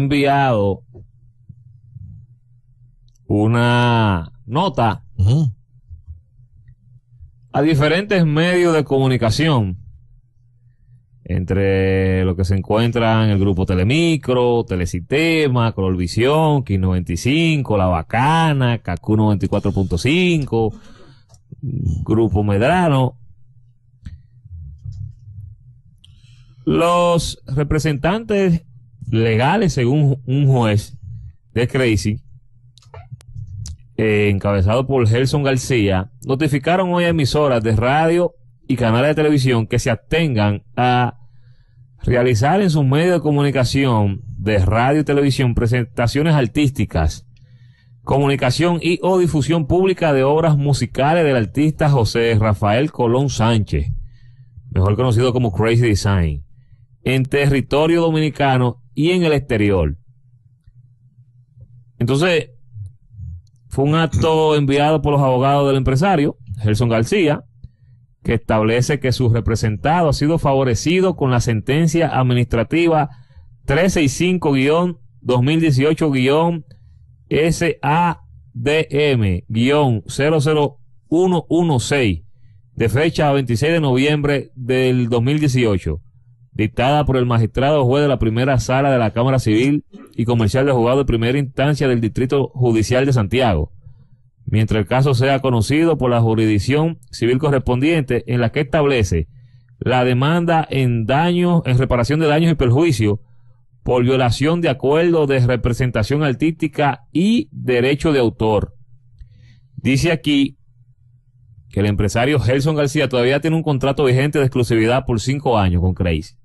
enviado una nota a diferentes medios de comunicación, entre lo que se encuentran el grupo Telemicro, Telesistema, Colorvisión, k 95 La Bacana, Kaku 94.5, Grupo Medrano. Los representantes legales según un juez de Crazy, eh, encabezado por Gelson García, notificaron hoy a emisoras de radio y canales de televisión que se atengan a realizar en sus medios de comunicación de radio y televisión presentaciones artísticas, comunicación y o difusión pública de obras musicales del artista José Rafael Colón Sánchez, mejor conocido como Crazy Design, en territorio dominicano y en el exterior. Entonces, fue un acto enviado por los abogados del empresario, Gerson García, que establece que su representado ha sido favorecido con la sentencia administrativa 365-2018-SADM-00116 de fecha 26 de noviembre del 2018 dictada por el magistrado juez de la primera sala de la Cámara Civil y Comercial de Juzgado de Primera Instancia del Distrito Judicial de Santiago, mientras el caso sea conocido por la jurisdicción civil correspondiente en la que establece la demanda en en reparación de daños y perjuicios por violación de acuerdo de representación artística y derecho de autor. Dice aquí que el empresario Gelson García todavía tiene un contrato vigente de exclusividad por cinco años con Crazy.